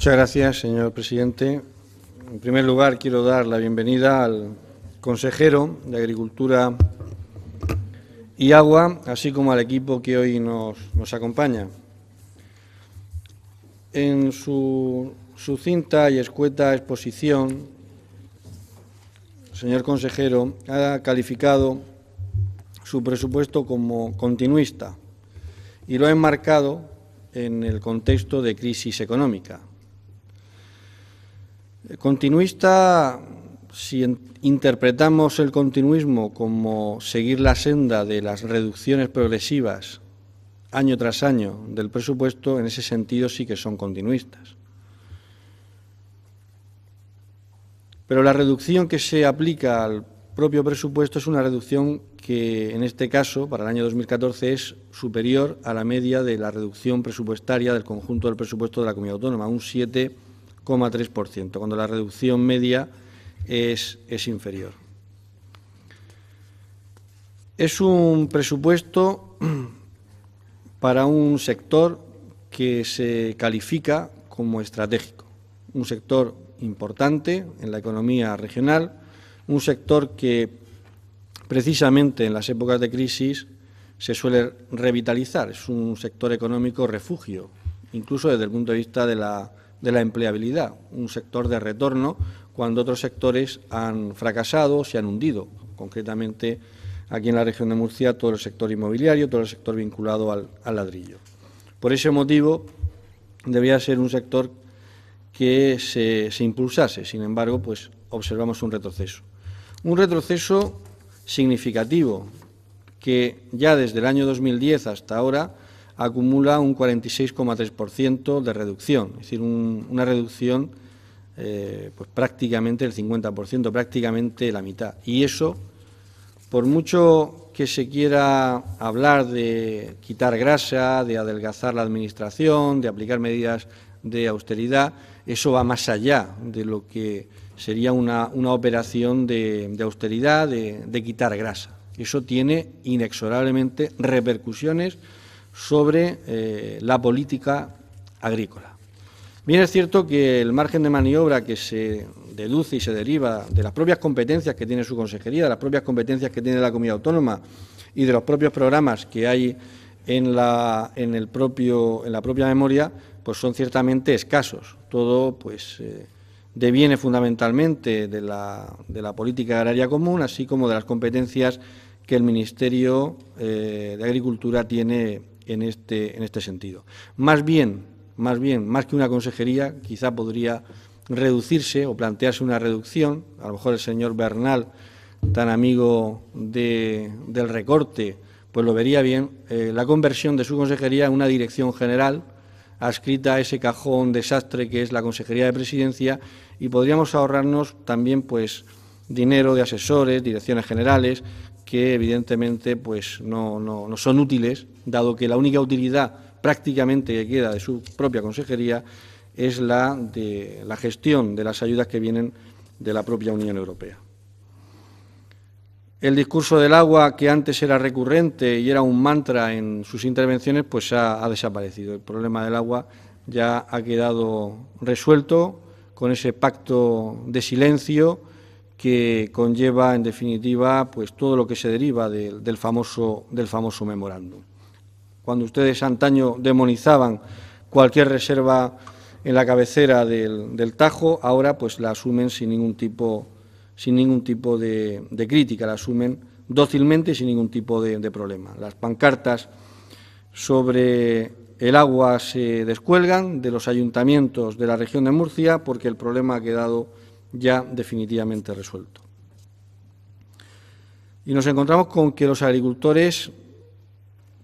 Muchas gracias, señor presidente. En primer lugar, quiero dar la bienvenida al consejero de Agricultura y Agua, así como al equipo que hoy nos, acompaña. En su sucinta y escueta exposición, señor consejero ha calificado su presupuesto como continuista y lo ha enmarcado en el contexto de crisis económica. Continuista, si interpretamos el continuismo como seguir la senda de las reducciones progresivas año tras año del presupuesto, en ese sentido sí que son continuistas. Pero la reducción que se aplica al propio presupuesto es una reducción que, en este caso, para el año 2014 es superior a la media de la reducción presupuestaria del conjunto del presupuesto de la comunidad autónoma, un 7% cuando la reducción media es, es inferior. Es un presupuesto para un sector que se califica como estratégico, un sector importante en la economía regional, un sector que precisamente en las épocas de crisis se suele revitalizar, es un sector económico refugio, incluso desde el punto de vista de la de la empleabilidad, un sector de retorno cuando otros sectores han fracasado, se han hundido. Concretamente, aquí en la región de Murcia, todo el sector inmobiliario, todo el sector vinculado al, ladrillo. Por ese motivo, debía ser un sector que se, se, impulsase. Sin embargo, pues observamos un retroceso. Un retroceso significativo que ya desde el año 2010 hasta ahora acumula un 46,3% de reducción, es decir, una reducción eh, pues prácticamente el 50%, prácticamente la mitad. Y eso, por mucho que se quiera hablar de quitar grasa, de adelgazar la administración, de aplicar medidas de austeridad, eso va más allá de lo que sería una, operación de, austeridad, de quitar grasa. Eso tiene inexorablemente repercusiones sobre eh, la política agrícola. Bien es cierto que el margen de maniobra que se deduce y se deriva de las propias competencias que tiene su consejería, de las propias competencias que tiene la comunidad autónoma y de los propios programas que hay en la, en el propio, en la propia memoria, pues son ciertamente escasos. Todo pues eh, deviene fundamentalmente de la, política agraria común, así como de las competencias que el Ministerio eh, de Agricultura tiene en este, en este sentido. Más bien, más bien, más que una consejería, quizá podría reducirse o plantearse una reducción. A lo mejor el señor Bernal, tan amigo del recorte, pues lo vería bien. Eh, la conversión de su consejería en una dirección general adscrita a ese cajón desastre que es la Consejería de Presidencia y podríamos ahorrarnos también pues dinero de asesores, direcciones generales, que evidentemente pues no, son útiles, dado que la única utilidad prácticamente que queda de su propia consejería es la de la gestión de las ayudas que vienen de la propia Unión Europea. El discurso del agua, que antes era recurrente y era un mantra en sus intervenciones, pues ha, ha desaparecido. El problema del agua ya ha quedado resuelto con ese pacto de silencio que conlleva, en definitiva, pues todo lo que se deriva del, famoso, del famoso memorándum. Cuando ustedes antaño demonizaban cualquier reserva en la cabecera del, Tajo, ahora pues la asumen sin ningún tipo, sin ningún tipo de, crítica, la asumen dócilmente y sin ningún tipo de problema. Las pancartas sobre el agua se descuelgan de los ayuntamientos de la región de Murcia porque el problema ha quedado ya definitivamente resuelto. Y nos encontramos con que los agricultores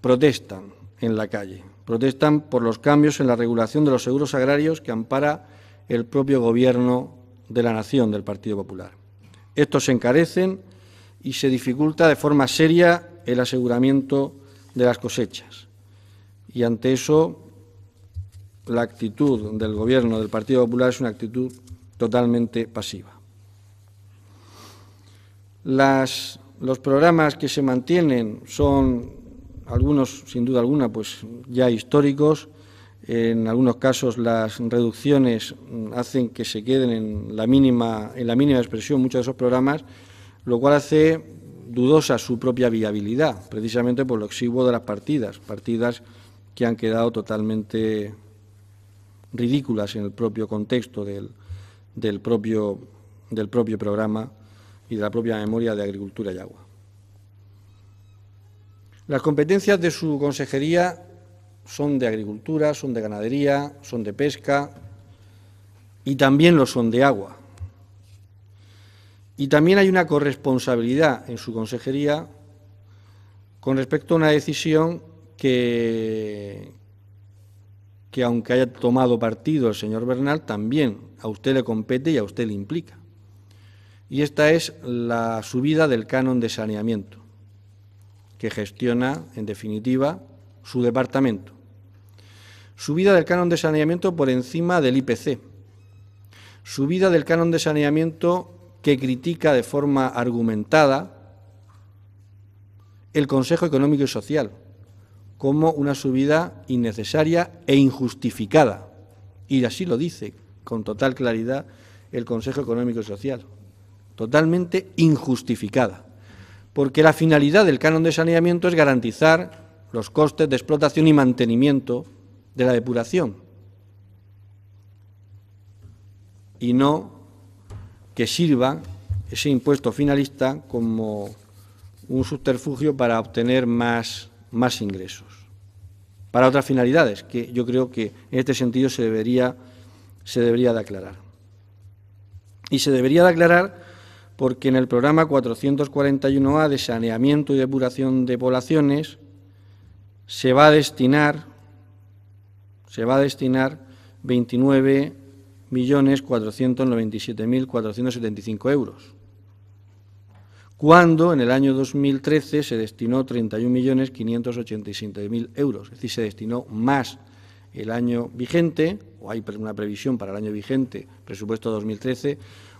protestan en la calle, protestan por los cambios en la regulación de los seguros agrarios que ampara el propio gobierno de la nación del Partido Popular. Estos se encarecen y se dificulta de forma seria el aseguramiento de las cosechas. Y ante eso, la actitud del gobierno del Partido Popular es una actitud totalmente pasiva. los programas que se mantienen son algunos, sin duda alguna, pues ya históricos. En algunos casos las reducciones hacen que se queden en la mínima, en la mínima expresión muchos de esos programas, lo cual hace dudosa su propia viabilidad, precisamente por lo exiguo de las partidas, partidas que han quedado totalmente ridículas en el propio contexto del, del propio, del propio programa y de la propia memoria de Agricultura y Agua. Las competencias de su consejería son de agricultura, son de ganadería, son de pesca y también lo son de agua. Y también hay una corresponsabilidad en su consejería con respecto a una decisión que, que aunque haya tomado partido el señor Bernal, también a usted le compete y a usted le implica. Y esta es la subida del canon de saneamiento, que gestiona, en definitiva, su departamento. Subida del canon de saneamiento por encima del IPC. Subida del canon de saneamiento que critica de forma argumentada el Consejo Económico y Social, como una subida innecesaria e injustificada. Y así lo dice con total claridad el Consejo Económico y Social. Totalmente injustificada. Porque la finalidad del canon de saneamiento es garantizar los costes de explotación y mantenimiento de la depuración. Y no que sirva ese impuesto finalista como un subterfugio para obtener más más ingresos para otras finalidades, que yo creo que en este sentido se debería, se debería de aclarar. Y se debería de aclarar porque en el programa 441A de saneamiento y depuración de poblaciones se va a destinar se va a destinar 29.497.475 euros cuando en el año 2013 se destinó 31.587.000 euros, es decir, se destinó más el año vigente, o hay una previsión para el año vigente, presupuesto 2013,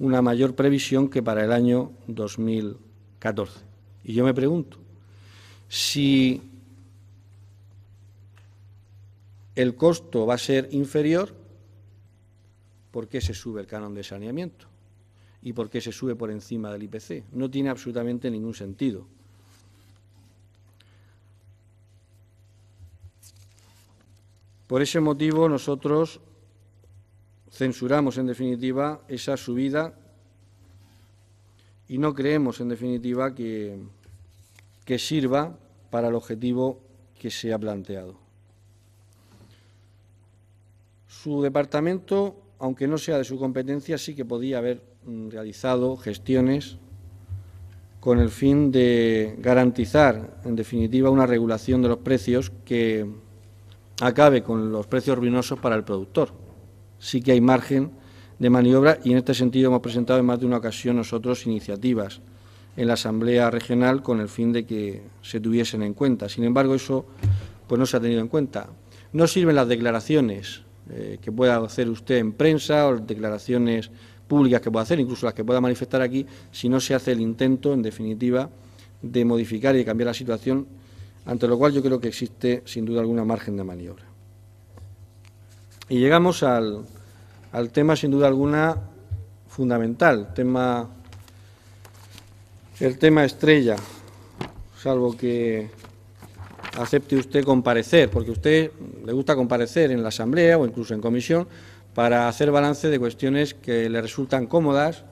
una mayor previsión que para el año 2014. Y yo me pregunto, si el costo va a ser inferior, ¿por qué se sube el canon de saneamiento? y por qué se sube por encima del IPC. No tiene absolutamente ningún sentido. Por ese motivo nosotros censuramos en definitiva esa subida y no creemos en definitiva que, que sirva para el objetivo que se ha planteado. Su departamento, aunque no sea de su competencia, sí que podía haber Mm, realizado gestiones con el fin de garantizar, en definitiva, una regulación de los precios que acabe con los precios ruinosos para el productor. Sí que hay margen de maniobra y en este sentido hemos presentado en más de una ocasión nosotros iniciativas en la Asamblea Regional con el fin de que se tuviesen en cuenta. Sin embargo, eso pues no se ha tenido en cuenta. No sirven las declaraciones eh, que pueda hacer usted en prensa o las declaraciones públicas que pueda hacer, incluso las que pueda manifestar aquí, si no se hace el intento, en definitiva, de modificar y de cambiar la situación, ante lo cual yo creo que existe, sin duda alguna, margen de maniobra. Y llegamos al, tema, sin duda alguna, fundamental, el tema estrella, salvo que acepte usted comparecer, porque a usted le gusta comparecer en la Asamblea o incluso en comisión, para hacer balance de cuestiones que le resultan cómodas,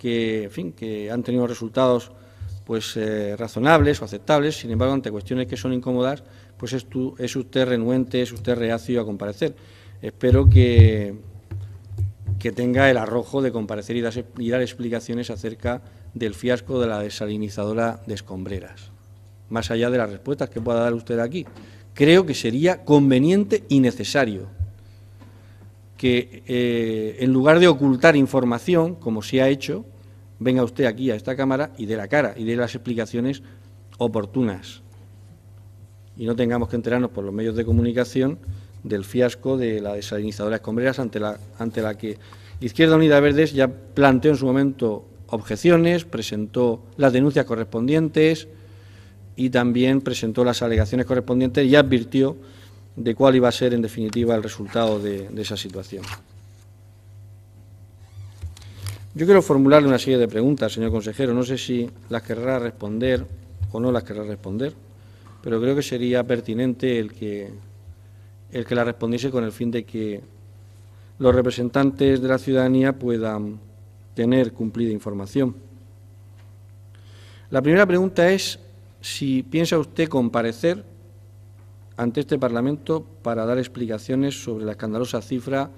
que, en fin, que han tenido resultados pues eh, razonables o aceptables, sin embargo, ante cuestiones que son incómodas, pues es, usted renuente, es usted reacio a comparecer. Espero que, que tenga el arrojo de comparecer y, y dar explicaciones acerca del fiasco de la desalinizadora de escombreras, más allá de las respuestas que pueda dar usted aquí. Creo que sería conveniente y necesario que eh, en lugar de ocultar información, como se ha hecho, venga usted aquí a esta Cámara y dé la cara y dé las explicaciones oportunas. Y no tengamos que enterarnos por los medios de comunicación del fiasco de la desalinizadora escombreras ante la, ante la que Izquierda Unida Verdes ya planteó en su momento objeciones, presentó las denuncias correspondientes y también presentó las alegaciones correspondientes y advirtió de cuál iba a ser en definitiva el resultado de, esa situación. Yo quiero formularle una serie de preguntas, señor consejero. No sé si las querrá responder o no las querrá responder, pero creo que sería pertinente el que, el que las respondiese con el fin de que los representantes de la ciudadanía puedan tener cumplida información. La primera pregunta es si piensa usted comparecer ante este Parlamento para dar explicaciones sobre la escandalosa cifra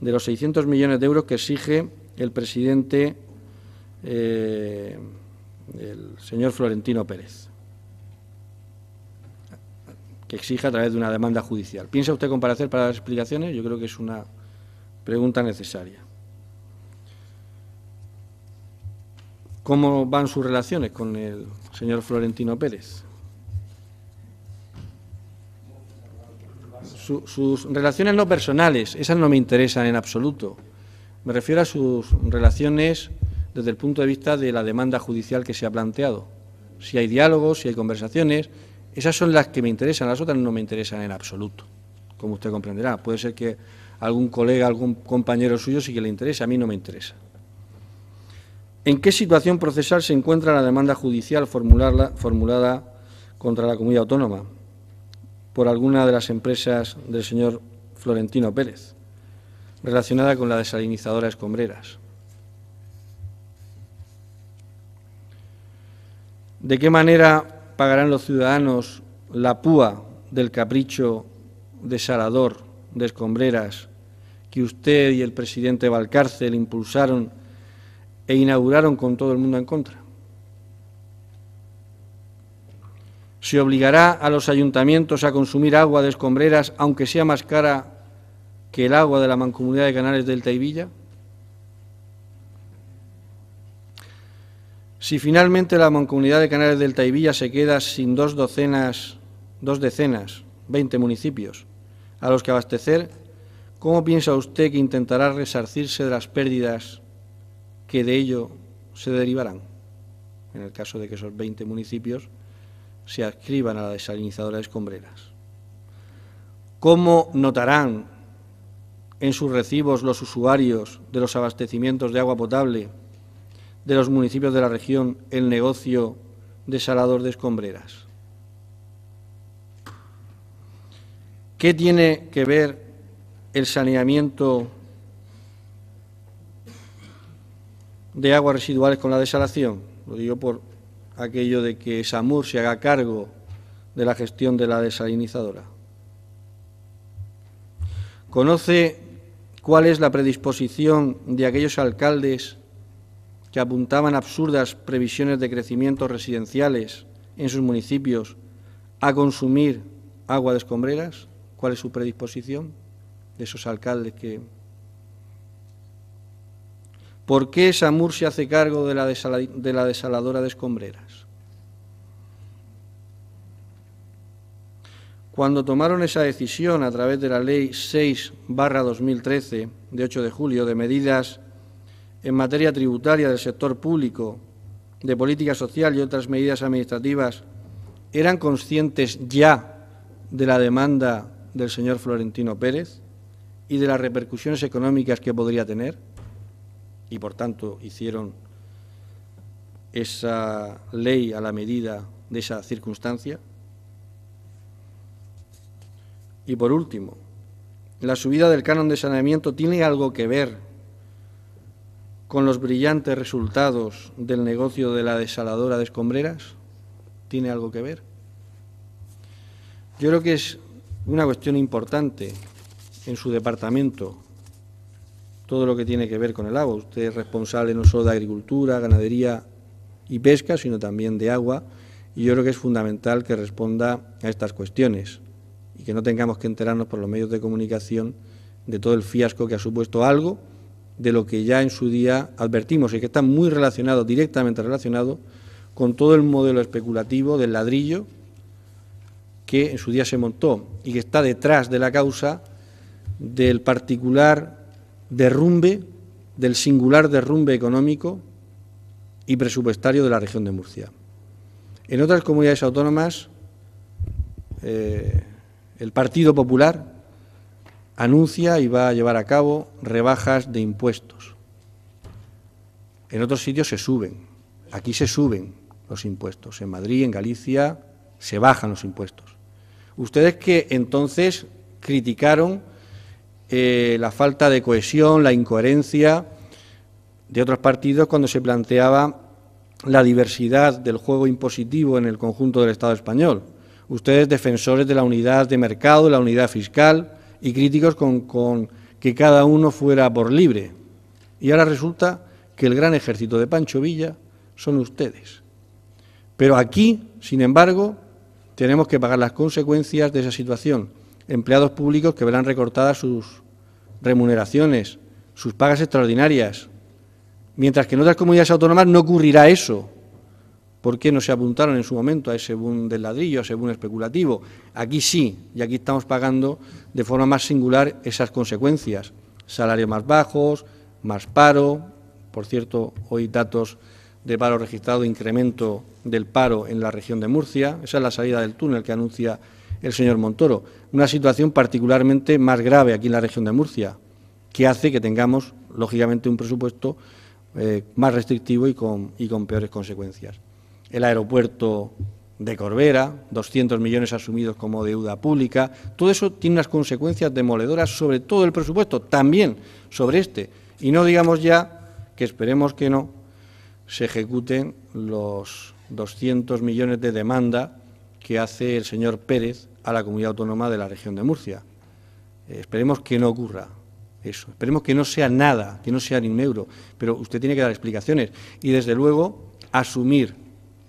de los 600 millones de euros que exige el presidente, eh, el señor Florentino Pérez, que exige a través de una demanda judicial. ¿Piensa usted comparecer para dar explicaciones? Yo creo que es una pregunta necesaria. ¿Cómo van sus relaciones con el señor Florentino Pérez? sus relaciones no personales, esas no me interesan en absoluto. Me refiero a sus relaciones desde el punto de vista de la demanda judicial que se ha planteado. Si hay diálogos, si hay conversaciones, esas son las que me interesan, las otras no me interesan en absoluto, como usted comprenderá. Puede ser que algún colega, algún compañero suyo sí que le interese, a mí no me interesa. ¿En qué situación procesal se encuentra la demanda judicial formulada contra la comunidad autónoma? por alguna de las empresas del señor Florentino Pérez, relacionada con la desalinizadora Escombreras. ¿De qué manera pagarán los ciudadanos la púa del capricho desalador de Escombreras que usted y el presidente Valcárcel impulsaron e inauguraron con todo el mundo en contra? Se obligará a los ayuntamientos a consumir agua de escombreras, aunque sea más cara que el agua de la mancomunidad de canales del Taivilla. Si finalmente la mancomunidad de canales del Taivilla se queda sin dos docenas, dos decenas, 20 municipios a los que abastecer, ¿cómo piensa usted que intentará resarcirse de las pérdidas que de ello se derivarán? En el caso de que esos 20 municipios se adscriban a la desalinizadora de escombreras. ¿Cómo notarán en sus recibos los usuarios de los abastecimientos de agua potable de los municipios de la región el negocio desalador de escombreras? ¿Qué tiene que ver el saneamiento de aguas residuales con la desalación? Lo digo por aquello de que SAMUR se haga cargo de la gestión de la desalinizadora. ¿Conoce cuál es la predisposición de aquellos alcaldes que apuntaban absurdas previsiones de crecimiento residenciales en sus municipios a consumir agua de escombreras? ¿Cuál es su predisposición de esos alcaldes que... ¿Por qué Samur se hace cargo de la, de la desaladora de escombreras? cuando tomaron esa decisión a través de la Ley 6-2013 de 8 de julio de medidas en materia tributaria del sector público, de política social y otras medidas administrativas, ¿eran conscientes ya de la demanda del señor Florentino Pérez y de las repercusiones económicas que podría tener? Y, por tanto, hicieron esa ley a la medida de esa circunstancia. Y por último, la subida del canon de saneamiento tiene algo que ver con los brillantes resultados del negocio de la desaladora de escombreras? ¿Tiene algo que ver? Yo creo que es una cuestión importante en su departamento todo lo que tiene que ver con el agua. Usted es responsable no solo de agricultura, ganadería y pesca, sino también de agua, y yo creo que es fundamental que responda a estas cuestiones y que no tengamos que enterarnos por los medios de comunicación de todo el fiasco que ha supuesto algo de lo que ya en su día advertimos y que está muy relacionado, directamente relacionado, con todo el modelo especulativo del ladrillo que en su día se montó y que está detrás de la causa del particular derrumbe, del singular derrumbe económico y presupuestario de la región de Murcia. En otras comunidades autónomas, eh, el Partido Popular anuncia y va a llevar a cabo rebajas de impuestos. En otros sitios se suben, aquí se suben los impuestos, en Madrid, en Galicia, se bajan los impuestos. Ustedes que entonces criticaron eh, la falta de cohesión, la incoherencia de otros partidos cuando se planteaba la diversidad del juego impositivo en el conjunto del Estado español ustedes defensores de la unidad de mercado, de la unidad fiscal y críticos con, con que cada uno fuera por libre. Y ahora resulta que el gran ejército de Pancho Villa son ustedes. Pero aquí, sin embargo, tenemos que pagar las consecuencias de esa situación. Empleados públicos que verán recortadas sus remuneraciones, sus pagas extraordinarias. Mientras que en otras comunidades autónomas no ocurrirá eso. ¿Por qué no se apuntaron en su momento a ese boom del ladrillo, a ese boom especulativo? Aquí sí, y aquí estamos pagando de forma más singular esas consecuencias. Salarios más bajos, más paro, por cierto, hoy datos de paro registrado, incremento del paro en la región de Murcia, esa es la salida del túnel que anuncia el señor Montoro. Una situación particularmente más grave aquí en la región de Murcia, que hace que tengamos, lógicamente, un presupuesto eh, más restrictivo y con peores consecuencias el aeropuerto de Corbera, 200 millones asumidos como deuda pública. Todo eso tiene unas consecuencias demoledoras sobre todo el presupuesto, también sobre este. Y no digamos ya que esperemos que no se ejecuten los 200 millones de demanda que hace el señor Pérez a la comunidad autónoma de la región de Murcia. esperemos que no ocurra eso. Esperemos que no sea nada, que no sea ni un euro. Pero usted tiene que dar explicaciones. Y desde luego asumir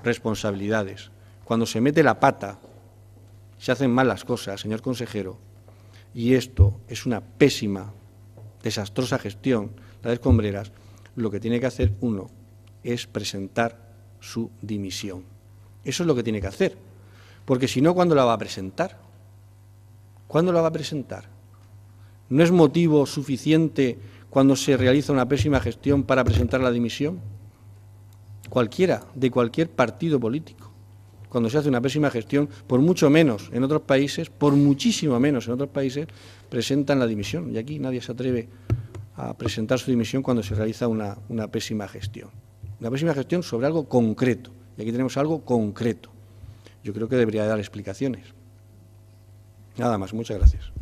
responsabilidades. Cuando se mete la pata, se hacen mal las cosas, señor consejero. Y esto es una pésima, desastrosa gestión, la de Escombreras. Lo que tiene que hacer uno es presentar su dimisión. Eso es lo que tiene que hacer. Porque si no, ¿cuándo la va a presentar? ¿Cuándo la va a presentar? ¿No es motivo suficiente cuando se realiza una pésima gestión para presentar la dimisión? cualquiera, de cualquier partido político. Cuando se hace una pésima gestión, por mucho menos en otros países, por muchísimo menos en otros países, presentan la dimisión. Y aquí nadie se atreve a presentar su dimisión cuando se realiza una, pésima gestión. Una pésima gestión sobre algo concreto. Y aquí tenemos algo concreto. Yo creo que debería dar explicaciones. Nada más, muchas gracias.